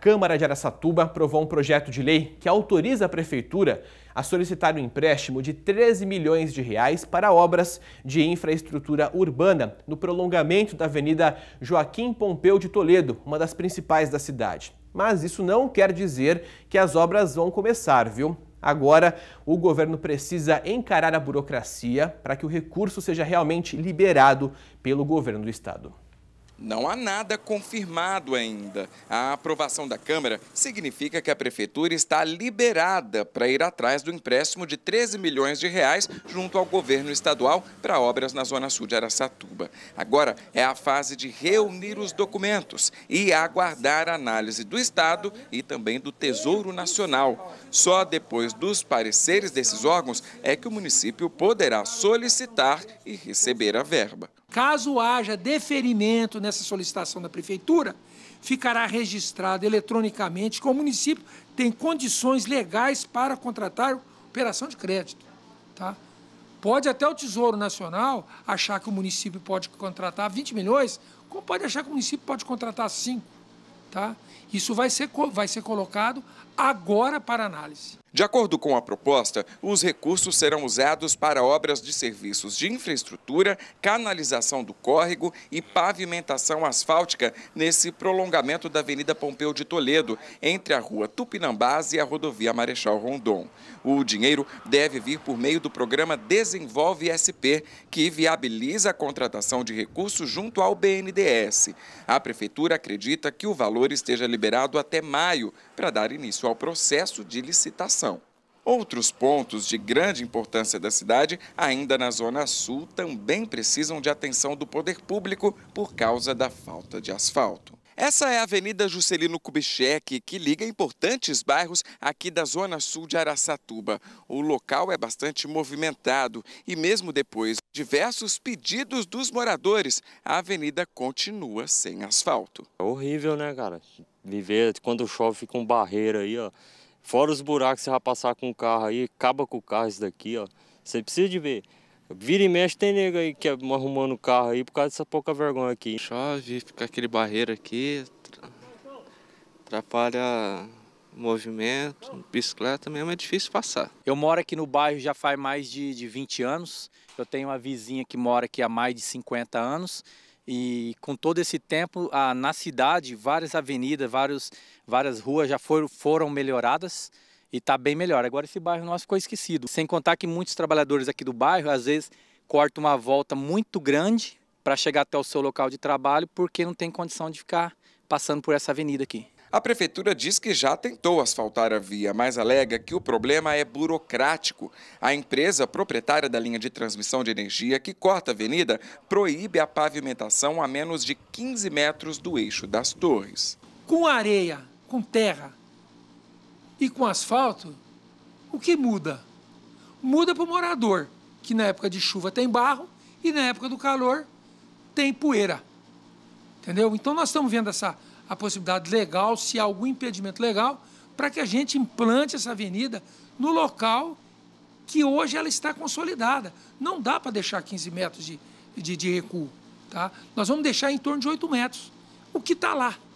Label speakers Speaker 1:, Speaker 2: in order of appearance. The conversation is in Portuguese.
Speaker 1: Câmara de Aracatuba aprovou um projeto de lei que autoriza a prefeitura a solicitar um empréstimo de 13 milhões de reais para obras de infraestrutura urbana no prolongamento da Avenida Joaquim Pompeu de Toledo, uma das principais da cidade. Mas isso não quer dizer que as obras vão começar, viu? Agora, o governo precisa encarar a burocracia para que o recurso seja realmente liberado pelo governo do estado.
Speaker 2: Não há nada confirmado ainda. A aprovação da Câmara significa que a Prefeitura está liberada para ir atrás do empréstimo de 13 milhões de reais junto ao governo estadual para obras na Zona Sul de Aracatuba. Agora é a fase de reunir os documentos e aguardar a análise do Estado e também do Tesouro Nacional. Só depois dos pareceres desses órgãos é que o município poderá solicitar e receber a verba.
Speaker 3: Caso haja deferimento nessa solicitação da prefeitura, ficará registrado eletronicamente que o município tem condições legais para contratar operação de crédito. Tá? Pode até o Tesouro Nacional achar que o município pode contratar 20 milhões, como pode achar que o município pode contratar 5. Tá? Isso vai ser, vai ser colocado agora para análise.
Speaker 2: De acordo com a proposta, os recursos serão usados para obras de serviços de infraestrutura, canalização do córrego e pavimentação asfáltica nesse prolongamento da Avenida Pompeu de Toledo, entre a rua Tupinambás e a rodovia Marechal Rondon. O dinheiro deve vir por meio do programa Desenvolve SP, que viabiliza a contratação de recursos junto ao BNDES. A Prefeitura acredita que o valor esteja liberado até maio, para dar início ao processo de licitação população. Outros pontos de grande importância da cidade, ainda na Zona Sul, também precisam de atenção do poder público por causa da falta de asfalto. Essa é a Avenida Juscelino Kubitschek, que liga importantes bairros aqui da Zona Sul de Araçatuba. O local é bastante movimentado e, mesmo depois de diversos pedidos dos moradores, a avenida continua sem asfalto. É horrível, né, cara? Viver, quando chove, fica um barreiro aí, ó. Fora os buracos, você vai passar com o carro aí, acaba com o carro isso daqui, ó. Você precisa de ver. Vira e mexe, tem nego aí que é arrumando o carro aí por causa
Speaker 4: dessa pouca vergonha aqui. Chove, fica aquele barreiro aqui, atrapalha movimento, bicicleta mesmo é difícil passar. Eu moro aqui no bairro já faz mais de, de 20 anos. Eu tenho uma vizinha que mora aqui há mais de 50 anos. E com todo esse tempo, a, na cidade, várias avenidas, vários, várias ruas já foram, foram melhoradas e está bem melhor. Agora esse bairro nosso ficou esquecido. Sem contar que muitos trabalhadores aqui do bairro, às vezes, cortam uma volta muito grande para chegar até o seu local de trabalho porque não tem condição de ficar passando por essa avenida aqui. A
Speaker 2: prefeitura diz que já tentou asfaltar a via, mas alega que o problema é burocrático. A empresa proprietária da linha de transmissão de energia que corta a avenida proíbe a pavimentação a menos de 15 metros do eixo das torres.
Speaker 3: Com areia, com terra e com asfalto, o que muda? Muda para o morador, que na época de chuva tem barro e na época do calor tem poeira. Entendeu? Então nós estamos vendo essa a possibilidade legal, se há algum impedimento legal, para que a gente implante essa avenida no local que hoje ela está consolidada. Não dá para deixar 15 metros de, de, de recuo. Tá? Nós vamos deixar em torno de 8 metros. O que está lá?